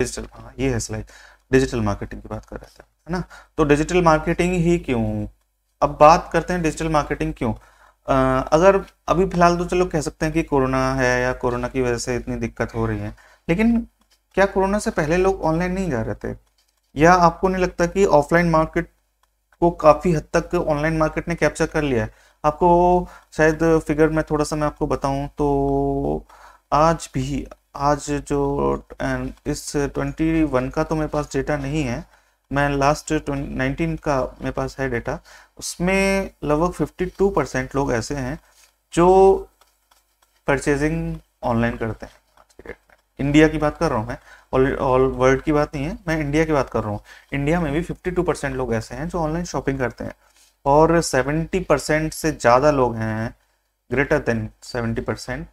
digital हाँ ये है स्लाइड डिजिटल मार्केटिंग की बात कर रहे थे है ना तो डिजिटल मार्केटिंग ही क्यों अब बात करते हैं डिजिटल मार्केटिंग क्यों आ, अगर अभी फिलहाल तो चलो कह सकते हैं कि कोरोना है या कोरोना की वजह से इतनी दिक्कत हो रही है लेकिन क्या कोरोना से पहले लोग ऑनलाइन नहीं जा रहे थे या आपको नहीं लगता कि ऑफलाइन मार्केट को काफ़ी हद तक ऑनलाइन मार्केट ने कैप्चर कर लिया है आपको शायद फिगर में थोड़ा सा मैं आपको बताऊं तो आज भी आज जो इस ट्वेंटी वन का तो मेरे पास डेटा नहीं है मैं लास्ट नाइनटीन का मेरे पास है डेटा उसमें लगभग फिफ्टी टू परसेंट लोग ऐसे हैं जो परचेजिंग ऑनलाइन करते हैं इंडिया की बात कर रहा हूँ मैं ऑल ऑल वर्ल्ड की बात नहीं है मैं इंडिया की बात कर रहा हूँ इंडिया में भी फिफ्टी टू परसेंट लोग ऐसे हैं जो ऑनलाइन शॉपिंग करते हैं और सेवेंटी परसेंट से ज़्यादा लोग हैं ग्रेटर देन सेवेंटी परसेंट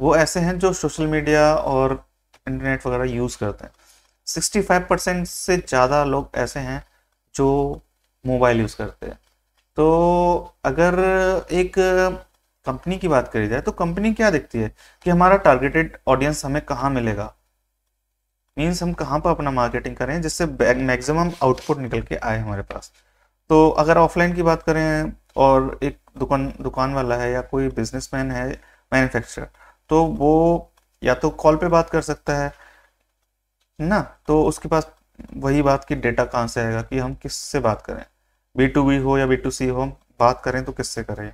वो ऐसे हैं जो सोशल मीडिया और इंटरनेट वगैरह यूज़ करते हैं 65 परसेंट से ज़्यादा लोग ऐसे हैं जो मोबाइल यूज़ करते हैं तो अगर एक कंपनी की बात करी जाए तो कंपनी क्या देखती है कि हमारा टारगेटेड ऑडियंस हमें कहाँ मिलेगा मीन्स हम कहाँ पर अपना मार्केटिंग करें जिससे मैक्सिमम आउटपुट निकल के आए हमारे पास तो अगर ऑफलाइन की बात करें और एक दुकान दुकान वाला है या कोई बिजनेसमैन है मैन्युफैक्चरर तो वो या तो कॉल पे बात कर सकता है ना तो उसके पास वही बात की डेटा कहाँ से आएगा कि हम किससे बात करें बी टू बी हो या बी टू सी हो हम बात करें तो किससे करें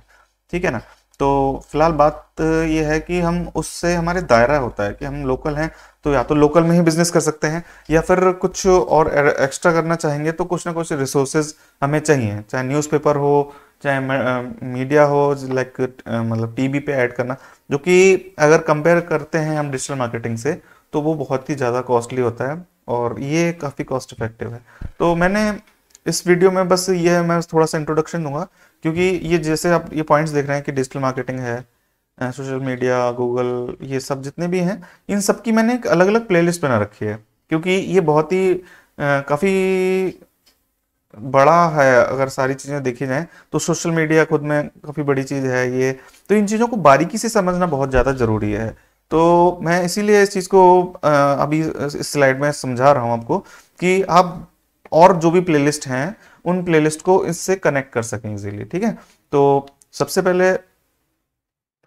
ठीक है ना तो फिलहाल बात ये है कि हम उससे हमारे दायरा होता है कि हम लोकल हैं तो या तो लोकल में ही बिजनेस कर सकते हैं या फिर कुछ और एक्स्ट्रा करना चाहेंगे तो कुछ ना कुछ रिसोर्सेज हमें चाहिए चाहे न्यूज़पेपर हो चाहे मीडिया हो लाइक मतलब टीवी पे ऐड करना जो कि अगर कंपेयर करते हैं हम डिजिटल मार्केटिंग से तो वो बहुत ही ज़्यादा कॉस्टली होता है और ये काफ़ी कॉस्ट इफेक्टिव है तो मैंने इस वीडियो में बस ये मैं थोड़ा सा इंट्रोडक्शन दूंगा क्योंकि ये जैसे आप ये पॉइंट्स देख रहे हैं कि डिजिटल मार्केटिंग है सोशल मीडिया गूगल ये सब जितने भी हैं इन सब की मैंने एक अलग अलग प्लेलिस्ट बना रखी है क्योंकि ये बहुत ही काफ़ी बड़ा है अगर सारी चीज़ें देखी जाए तो सोशल मीडिया खुद में काफ़ी बड़ी चीज़ है ये तो इन चीज़ों को बारीकी से समझना बहुत ज़्यादा ज़रूरी है तो मैं इसीलिए इस चीज़ को अभी इस स्लाइड में समझा रहा हूँ आपको कि आप और जो भी प्लेलिस्ट हैं उन प्लेलिस्ट को इससे कनेक्ट कर सकें इजीली ठीक है तो सबसे पहले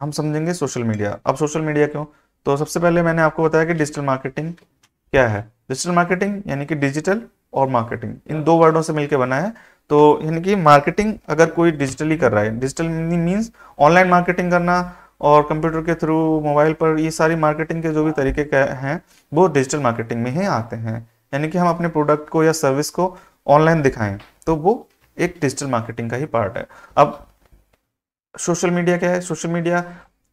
हम समझेंगे सोशल मीडिया अब सोशल मीडिया क्यों तो सबसे पहले मैंने आपको बताया कि डिजिटल मार्केटिंग क्या है डिजिटल मार्केटिंग यानी कि डिजिटल और मार्केटिंग इन दो वर्डों से मिलकर बना है तो यानी कि मार्केटिंग अगर कोई डिजिटली कर रहा है डिजिटल मीन्स ऑनलाइन मार्केटिंग करना और कंप्यूटर के थ्रू मोबाइल पर ये सारी मार्केटिंग के जो भी तरीके हैं वो डिजिटल मार्केटिंग में ही आते हैं यानी कि हम अपने प्रोडक्ट को या सर्विस को ऑनलाइन दिखाएं तो वो एक डिजिटल मार्केटिंग का ही पार्ट है अब सोशल मीडिया क्या है सोशल मीडिया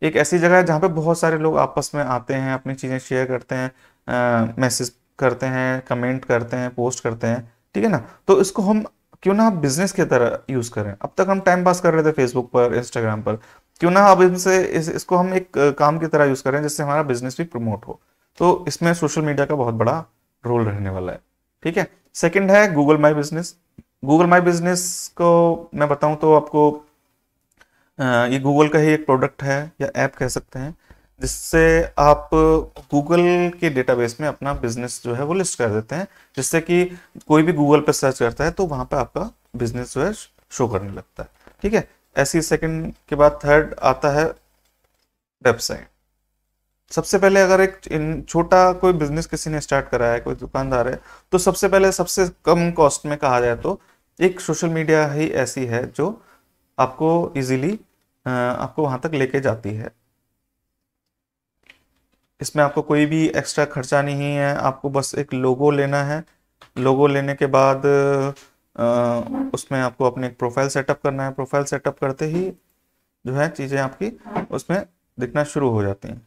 एक ऐसी जगह है जहाँ पे बहुत सारे लोग आपस में आते हैं अपनी चीज़ें शेयर करते हैं मैसेज करते हैं कमेंट करते हैं पोस्ट करते हैं ठीक है ना तो इसको हम क्यों ना बिजनेस की तरह यूज करें अब तक हम टाइम पास कर रहे थे फेसबुक पर इंस्टाग्राम पर क्यों ना अब इनसे इस, इसको हम एक काम की तरह यूज करें जिससे हमारा बिजनेस भी प्रमोट हो तो इसमें सोशल मीडिया का बहुत बड़ा रोल रहने वाला है ठीक है सेकंड है Google my business Google my business को मैं बताऊं तो आपको ये गूगल का ही एक प्रोडक्ट है या ऐप कह सकते हैं जिससे आप गूगल के डेटाबेस में अपना बिजनेस जो है वो लिस्ट कर देते हैं जिससे कि कोई भी गूगल पर सर्च करता है तो वहां पर आपका बिजनेस जो है शो करने लगता है ठीक है ऐसी सेकंड के बाद थर्ड आता है वेबसाइट सबसे पहले अगर एक छोटा कोई बिजनेस किसी ने स्टार्ट करा है कोई दुकानदार है तो सबसे पहले सबसे कम कॉस्ट में कहा जाए तो एक सोशल मीडिया ही ऐसी है जो आपको इजीली आपको वहां तक लेके जाती है इसमें आपको कोई भी एक्स्ट्रा खर्चा नहीं है आपको बस एक लोगो लेना है लोगो लेने के बाद उसमें आपको अपने एक प्रोफाइल सेटअप करना है प्रोफाइल सेटअप करते ही जो है चीज़ें आपकी उसमें दिखना शुरू हो जाती हैं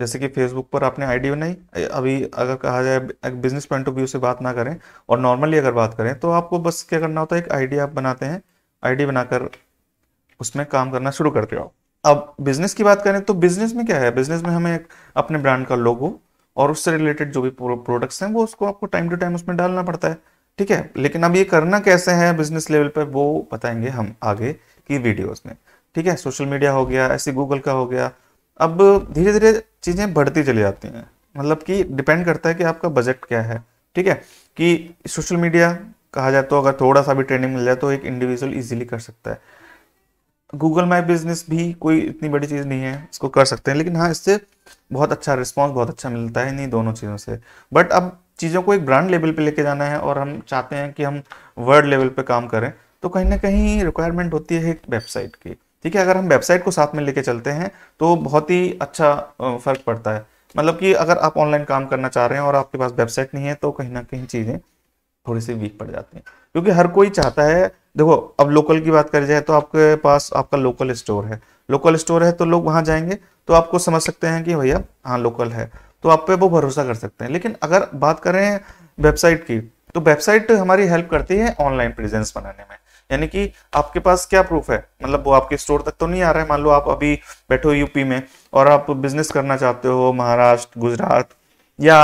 जैसे कि फेसबुक पर आपने आईडी बनाई अभी अगर कहा जाए एक बिजनेस पॉइंट ऑफ व्यू से बात ना करें और नॉर्मली अगर बात करें तो आपको बस क्या करना होता है एक आईडी आप बनाते हैं आईडी बनाकर उसमें काम करना शुरू करते हो आप अब बिजनेस की बात करें तो बिजनेस में क्या है बिजनेस में हमें अपने ब्रांड का लोगो और उससे रिलेटेड जो भी प्रोडक्ट्स हैं वो उसको आपको टाइम टू टाइम उसमें डालना पड़ता है ठीक है लेकिन अब ये करना कैसे है बिजनेस लेवल पर वो बताएंगे हम आगे की वीडियोस में ठीक है सोशल मीडिया हो गया ऐसे गूगल का हो गया अब धीरे धीरे चीज़ें बढ़ती चली जाती हैं मतलब कि डिपेंड करता है कि आपका बजट क्या है ठीक है कि सोशल मीडिया कहा जाए तो अगर थोड़ा सा भी ट्रेनिंग मिल जाए तो एक इंडिविजुअल इजीली कर सकता है गूगल माई बिजनेस भी कोई इतनी बड़ी चीज़ नहीं है इसको कर सकते हैं लेकिन हाँ इससे बहुत अच्छा रिस्पॉन्स बहुत अच्छा मिलता है इन्हीं दोनों चीज़ों से बट अब चीज़ों को एक ब्रांड लेवल पे लेके जाना है और हम चाहते हैं कि हम वर्ल्ड लेवल पे काम करें तो कहीं ना कहीं रिक्वायरमेंट होती है एक वेबसाइट की ठीक है अगर हम वेबसाइट को साथ में लेके चलते हैं तो बहुत ही अच्छा फ़र्क पड़ता है मतलब कि अगर आप ऑनलाइन काम करना चाह रहे हैं और आपके पास वेबसाइट नहीं है तो कहीं ना कहीं चीज़ें थोड़े से वीक पड़ जाते हैं क्योंकि हर कोई चाहता है देखो अब लोकल की बात करी जाए तो आपके पास आपका लोकल स्टोर है लोकल स्टोर है तो लोग वहां जाएंगे तो आपको समझ सकते हैं कि भैया हाँ लोकल है तो आप पे वो भरोसा कर सकते हैं लेकिन अगर बात करें वेबसाइट की तो वेबसाइट हमारी हेल्प करती है ऑनलाइन प्रेजेंस बनाने में यानी कि आपके पास क्या प्रूफ है मतलब वो आपके स्टोर तक तो नहीं आ रहा है मान लो आप अभी बैठो यूपी में और आप बिजनेस करना चाहते हो महाराष्ट्र गुजरात या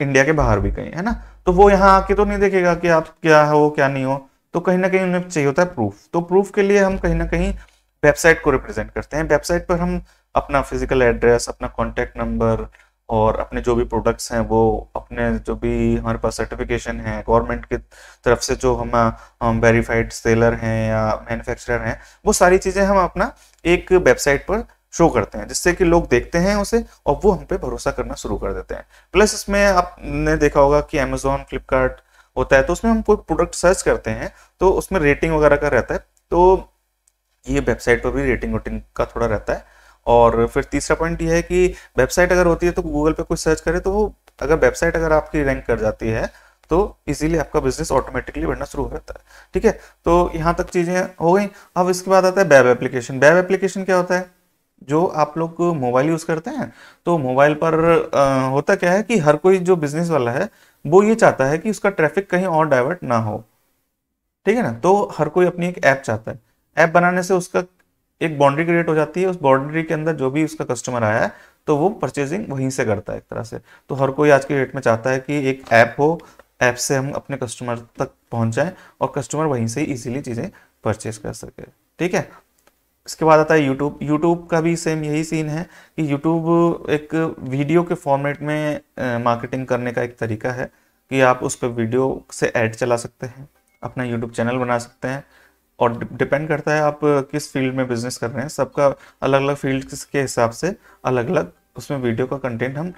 इंडिया के बाहर भी कहीं है ना तो वो यहाँ आके तो नहीं देखेगा कि आप क्या हो क्या नहीं हो तो कहीं ना कहीं उन्हें चाहिए होता है प्रूफ तो प्रूफ के लिए हम कहीं ना कहीं वेबसाइट को रिप्रेजेंट करते हैं वेबसाइट पर हम अपना फिजिकल एड्रेस अपना कॉन्टैक्ट नंबर और अपने जो भी प्रोडक्ट्स हैं वो अपने जो भी हमारे पास सर्टिफिकेशन है गवर्नमेंट की तरफ से जो हम, हम वेरीफाइड सेलर हैं या मैन्युफैक्चरर हैं वो सारी चीज़ें हम अपना एक वेबसाइट पर शो करते हैं जिससे कि लोग देखते हैं उसे और वो हम पे भरोसा करना शुरू कर देते हैं प्लस इसमें आपने देखा होगा कि अमेजोन फ्लिपकार्ट होता है तो उसमें हम कोई प्रोडक्ट सर्च करते हैं तो उसमें रेटिंग वगैरह का रहता है तो ये वेबसाइट पर भी रेटिंग वोटिंग का थोड़ा रहता है और फिर तीसरा पॉइंट ये है कि वेबसाइट अगर होती है तो गूगल पे कुछ सर्च करे तो वो अगर वेबसाइट अगर आपकी रैंक कर जाती है तो इजीली आपका बिजनेस ऑटोमेटिकली बढ़ना शुरू हो जाता है ठीक है तो यहाँ तक चीज़ें हो गई अब इसके बाद आता है वेब एप्लीकेशन वेब एप्लीकेशन क्या होता है जो आप लोग मोबाइल यूज़ करते हैं तो मोबाइल पर आ, होता क्या है कि हर कोई जो बिजनेस वाला है वो ये चाहता है कि उसका ट्रैफिक कहीं और डाइवर्ट ना हो ठीक है ना तो हर कोई अपनी एक ऐप चाहता है ऐप बनाने से उसका एक बाउंड्री क्रिएट हो जाती है उस बाउंड्री के अंदर जो भी उसका कस्टमर आया है तो वो परचेजिंग वहीं से करता है एक तरह से तो हर कोई आज के डेट में चाहता है कि एक ऐप हो ऐप से हम अपने कस्टमर तक पहुंच और कस्टमर वहीं से इजीली चीज़ें परचेज कर सके ठीक है इसके बाद आता है यूट्यूब यूट्यूब का भी सेम यही सीन है कि यूट्यूब एक वीडियो के फॉर्मेट में मार्केटिंग करने का एक तरीका है कि आप उस पर वीडियो से ऐड चला सकते हैं अपना यूट्यूब चैनल बना सकते हैं और डिपेंड करता है आप किस फील्ड में बिजनेस कर रहे हैं सबका अलग अलग फील्ड के हिसाब से अलग अलग उसमें वीडियो का कंटेंट हम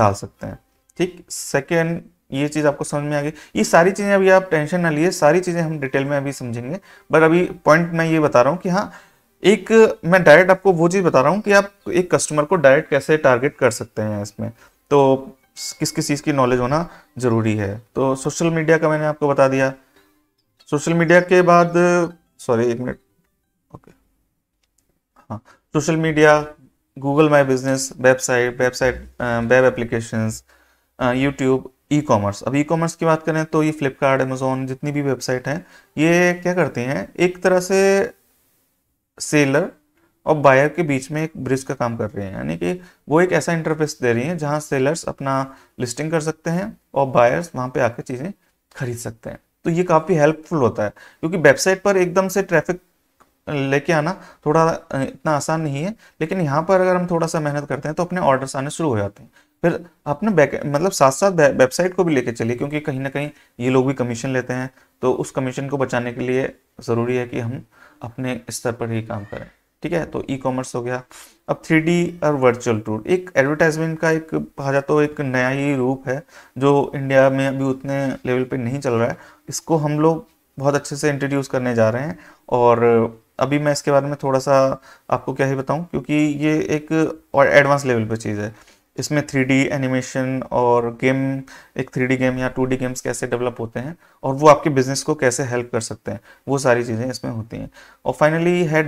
डाल सकते हैं ठीक सेकेंड ये चीज़ आपको समझ में आ गई ये सारी चीज़ें अभी आप टेंशन ना लिए सारी चीज़ें हम डिटेल में अभी समझेंगे बट अभी पॉइंट मैं ये बता रहा हूँ कि हाँ एक मैं डायरेक्ट आपको वो चीज़ बता रहा हूँ कि आप एक कस्टमर को डायरेक्ट कैसे टारगेट कर सकते हैं इसमें तो किस किस चीज़ की नॉलेज होना ज़रूरी है तो सोशल मीडिया का मैंने आपको बता दिया सोशल मीडिया के बाद सॉरी एक मिनट ओके हाँ social media Google my business website website web applications YouTube e commerce अब ई कॉमर्स की बात करें तो ये फ्लिपकार्ट अमेजोन जितनी भी वेबसाइट हैं ये क्या करती हैं एक तरह से सेलर और बायर के बीच में एक ब्रिज का काम कर रहे हैं यानी कि वो एक ऐसा इंटरफेस दे रही है जहां सेलर्स अपना लिस्टिंग कर सकते हैं और बायर्स वहां पे आकर चीज़ें खरीद सकते हैं तो ये काफ़ी हेल्पफुल होता है क्योंकि वेबसाइट पर एकदम से ट्रैफिक लेके आना थोड़ा इतना आसान नहीं है लेकिन यहाँ पर अगर हम थोड़ा सा मेहनत करते हैं तो अपने ऑर्डर्स आने शुरू हो जाते हैं फिर अपने मतलब साथ साथ वेबसाइट को भी लेके चलिए क्योंकि कहीं ना कहीं ये लोग भी कमीशन लेते हैं तो उस कमीशन को बचाने के लिए ज़रूरी है कि हम अपने स्तर पर ही काम करें ठीक है तो ई कॉमर्स हो गया अब थ्री डी और वर्चुअल टूर एक एडवर्टाइजमेंट का एक कहा जाता तो है एक नया ही रूप है जो इंडिया में अभी उतने लेवल पे नहीं चल रहा है इसको हम लोग बहुत अच्छे से इंट्रोड्यूस करने जा रहे हैं और अभी मैं इसके बारे में थोड़ा सा आपको क्या ही बताऊं क्योंकि ये एक और एडवांस लेवल पर चीज़ है इसमें थ्री एनिमेशन और गेम एक थ्री गेम या टू गेम्स कैसे डेवलप होते हैं और वो आपके बिजनेस को कैसे हेल्प कर सकते हैं वो सारी चीज़ें इसमें होती हैं और फाइनली है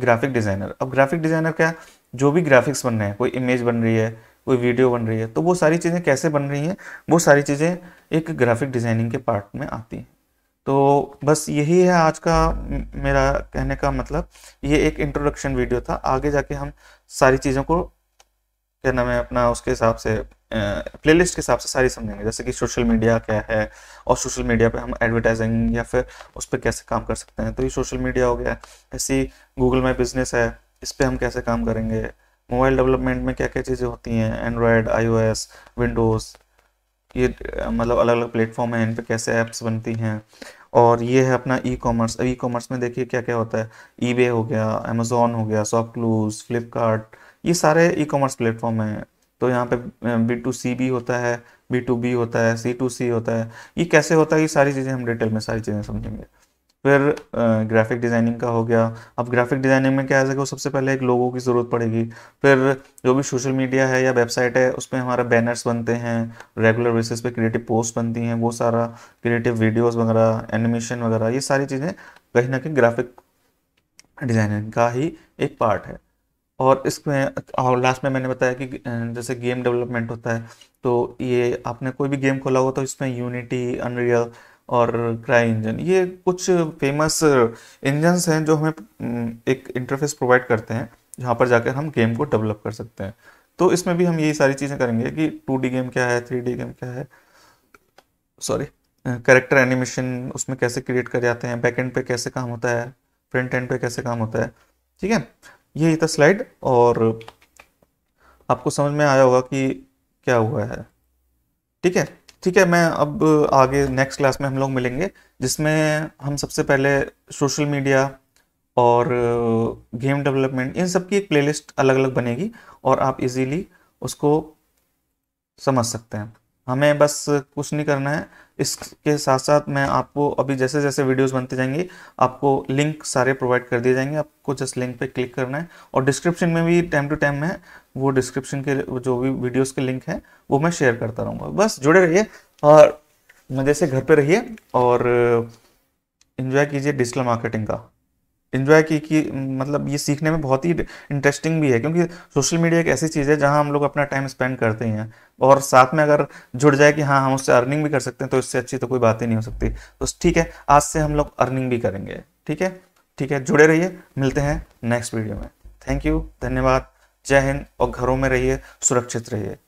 ग्राफिक डिज़ाइनर अब ग्राफिक डिज़ाइनर क्या जो भी ग्राफिक्स बन रहे हैं कोई इमेज बन रही है कोई वीडियो बन रही है तो वो सारी चीज़ें कैसे बन रही हैं वो सारी चीज़ें एक ग्राफिक डिज़ाइनिंग के पार्ट में आती हैं तो बस यही है आज का मेरा कहने का मतलब ये एक इंट्रोडक्शन वीडियो था आगे जाके हम सारी चीज़ों को क्या नाम है अपना उसके हिसाब से प्लेलिस्ट के हिसाब से सारी समझेंगे जैसे कि सोशल मीडिया क्या है और सोशल मीडिया पे हम एडवर्टाइजिंग या फिर उस पर कैसे काम कर सकते हैं तो ये सोशल मीडिया हो गया ऐसी गूगल माई बिजनेस है इस पर हम कैसे काम करेंगे मोबाइल डेवलपमेंट में क्या क्या चीज़ें होती हैं एंड्रॉयड एस विंडोज़ ये मतलब अलग अलग प्लेटफॉर्म हैं इन पर कैसे ऐप्स बनती हैं और ये है अपना ई कॉमर्स ई कॉमर्स में देखिए क्या क्या होता है ई हो गया अमेजोन हो गया शॉप क्लूज फ्लिपकार्ट ये सारे ई कॉमर्स प्लेटफॉर्म हैं तो यहाँ पे बी टू सी भी होता है बी टू बी होता है सी टू सी होता है ये कैसे होता है ये सारी चीज़ें हम डिटेल में सारी चीज़ें समझेंगे फिर ग्राफिक डिज़ाइनिंग का हो गया अब ग्राफिक डिज़ाइनिंग में क्या है सबसे पहले एक लोगों की ज़रूरत पड़ेगी फिर जो भी सोशल मीडिया है या वेबसाइट है उसमें हमारा बैनर्स बनते हैं रेगुलर बेसिस पे क्रिएटिव पोस्ट बनती हैं वो सारा क्रिएटिव वीडियोस वगैरह एनिमेशन वगैरह ये सारी चीज़ें कहीं ना कहीं ग्राफिक डिज़ाइनिंग का ही एक पार्ट है और इसमें और लास्ट में मैंने बताया कि जैसे गेम डेवलपमेंट होता है तो ये आपने कोई भी गेम खोला हुआ तो इसमें यूनिटी अनरियल और क्राई इंजन ये कुछ फेमस इंजन्स हैं जो हमें एक इंटरफेस प्रोवाइड करते हैं जहाँ पर जाकर हम गेम को डेवलप कर सकते हैं तो इसमें भी हम यही सारी चीज़ें करेंगे कि टू गेम क्या है थ्री गेम क्या है सॉरी करेक्टर एनिमेशन उसमें कैसे क्रिएट कर जाते हैं बैक एंड पे कैसे काम होता है फ्रंट एंड पे कैसे काम होता है ठीक है यही था स्लाइड और आपको समझ में आया होगा कि क्या हुआ है ठीक है ठीक है मैं अब आगे नेक्स्ट क्लास में हम लोग मिलेंगे जिसमें हम सबसे पहले सोशल मीडिया और गेम डेवलपमेंट इन सब की एक प्लेलिस्ट अलग अलग बनेगी और आप इजीली उसको समझ सकते हैं हमें बस कुछ नहीं करना है इसके साथ साथ मैं आपको अभी जैसे जैसे वीडियोस बनते जाएंगे आपको लिंक सारे प्रोवाइड कर दिए जाएंगे आपको जस्ट लिंक पे क्लिक करना है और डिस्क्रिप्शन में भी टाइम टू टाइम मैं वो डिस्क्रिप्शन के जो भी वीडियोस के लिंक है वो मैं शेयर करता रहूँगा बस जुड़े रहिए और मज़े से घर पर रहिए और इन्जॉय कीजिए डिजिटल मार्केटिंग का इन्जॉय की, कि मतलब ये सीखने में बहुत ही इंटरेस्टिंग भी है क्योंकि सोशल मीडिया एक ऐसी चीज़ है जहाँ हम लोग अपना टाइम स्पेंड करते ही हैं और साथ में अगर जुड़ जाए कि हाँ हम उससे अर्निंग भी कर सकते हैं तो इससे अच्छी तो कोई बात ही नहीं हो सकती तो ठीक है आज से हम लोग अर्निंग भी करेंगे ठीक है ठीक है जुड़े रहिए मिलते हैं नेक्स्ट वीडियो में थैंक यू धन्यवाद जय हिंद और घरों में रहिए सुरक्षित रहिए